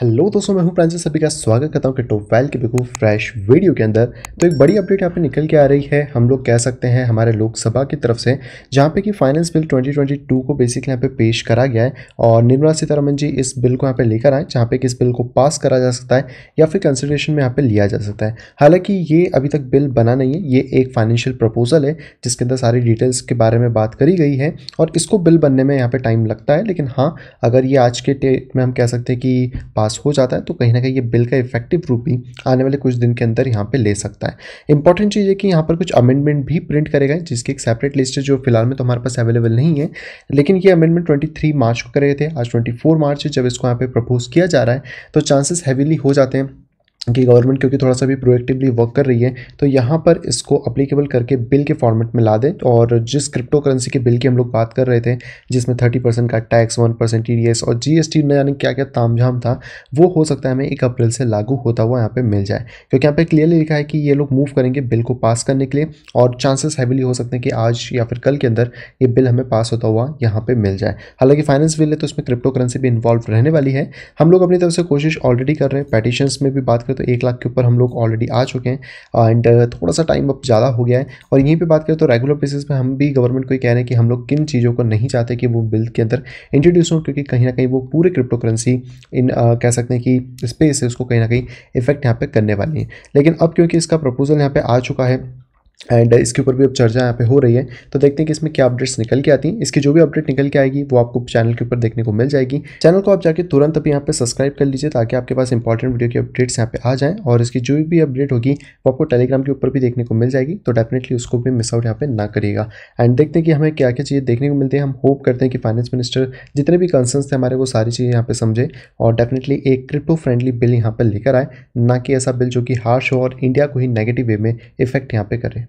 hello दोस्तों मैं हूं फ्रांसिस सभी का स्वागत करता हूं कि टॉप वेल के बिल्कुल फ्रेश वीडियो के अंदर तो एक बड़ी अपडेट यहाँ पे निकल के आ रही है हम लोग कह सकते हैं हमारे लोकसभा की तरफ से जहां पे कि फाइनेंस बिल 2022 को बेसिकली यहाँ पे पेश करा गया है और निर्मला सीतारमन जी इस बिल को यहाँ पे लेकर आए जहाँ पे कि इस बिल को पास करा जा सकता है या फिर कंसिडरेशन में यहाँ पर लिया जा सकता है हालाँकि ये अभी तक बिल बना नहीं है ये एक फाइनेंशियल प्रपोजल है जिसके अंदर सारी डिटेल्स के बारे में बात करी गई है और इसको बिल बनने में यहाँ पर टाइम लगता है लेकिन हाँ अगर ये आज के डेट में हम कह सकते हैं कि पास हो जाता है तो कहीं ना कहीं ये बिल का इफेक्टिव रूप भी आने वाले कुछ दिन के अंदर यहाँ पे ले सकता है इंपॉर्टेंट चीज़ है कि यहाँ पर कुछ अमेंडमेंट भी प्रिंट करेगा जिसकी एक सेपरेट लिस्ट है जो फिलहाल में तो हमारे पास अवेलेबल नहीं है लेकिन ये अमेंडमेंट ट्वेंटी मार्च को करे थे आज ट्वेंटी मार्च है जब इसको यहाँ पर प्रपोज किया जा रहा है तो चांसेस हैविली हो जाते हैं कि गवर्नमेंट क्योंकि थोड़ा सा भी प्रोएक्टिवली वर्क कर रही है तो यहाँ पर इसको अप्लीकेबल करके बिल के फॉर्मेट में ला दें और जिस क्रिप्टो करेंसी के बिल की हम लोग बात कर रहे थे जिसमें थर्टी परसेंट का टैक्स वन परसेंट टी और जी एस टी में यानी क्या क्या तामझाम था वो हो सकता है हमें एक अप्रैल से लागू होता हुआ यहाँ पर मिल जाए क्योंकि यहाँ पर क्लियरली लिखा है कि ये लोग मूव करेंगे बिल को पास करने के लिए और चांसेस हैविली हो सकते हैं कि आज या फिर कल के अंदर ये बिल हमें पास होता हुआ यहाँ पर मिल जाए हालांकि फाइनेंस बिल है तो उसमें क्रिप्टो करेंसी भी इन्वॉल्व रहने वाली है हम लोग अपनी तरफ से कोशिश ऑलरेडी कर रहे हैं पैटिशन्स में भी बात करें तो एक लाख के ऊपर हम लोग ऑलरेडी आ चुके हैं एंड uh, थोड़ा सा टाइम अब ज़्यादा हो गया है और यहीं पर बात करें तो रेगुलर बेसिस पर हम भी गवर्नमेंट को ही कह रहे हैं कि हम लोग किन चीज़ों को नहीं चाहते कि वो बिल के अंदर इंट्रोड्यूस हो क्योंकि कहीं ना कहीं वो पूरे क्रिप्टो करेंसी इन आ, कह सकते हैं कि स्पेस है उसको कहीं ना कहीं इफेक्ट यहाँ पर करने वाली है लेकिन अब क्योंकि इसका प्रपोजल यहाँ पर आ चुका है एंड uh, इसके ऊपर भी अब चर्चा यहाँ पे हो रही है तो देखते हैं कि इसमें क्या अपडेट्स निकल के आती हैं इसकी जो भी अपडेट निकल के आएगी वो आपको चैनल के ऊपर देखने को मिल जाएगी चैनल को आप जाके तुरंत अभी यहाँ पे सब्सक्राइब कर लीजिए ताकि आपके पास इंपॉर्टेंट वीडियो की अपडेट्स यहाँ पे आ जाएँ और इसकी जो भी अपडेट होगी वो आपको टेलीग्राम के ऊपर भी देखने को मिल जाएगी तो डेफिनेटली उसको भी मिस आउट यहाँ पर ना करिएगा एंड देखते हैं कि हमें क्या क्या चीज़ें देखने को मिलती है हम होप करते हैं कि फाइनेंस मिनिस्टर जितने भी कंसर्न थे हमारे वो सारी चीज़ें यहाँ पे समझे और डेफिनेटली एक क्रिप्टो फ्रेंडली बिल यहाँ पर लेकर आए ना कि ऐसा बिल जो कि हार्श हो और इंडिया को ही नेगेटिव वे में इफेक्ट यहाँ पर करें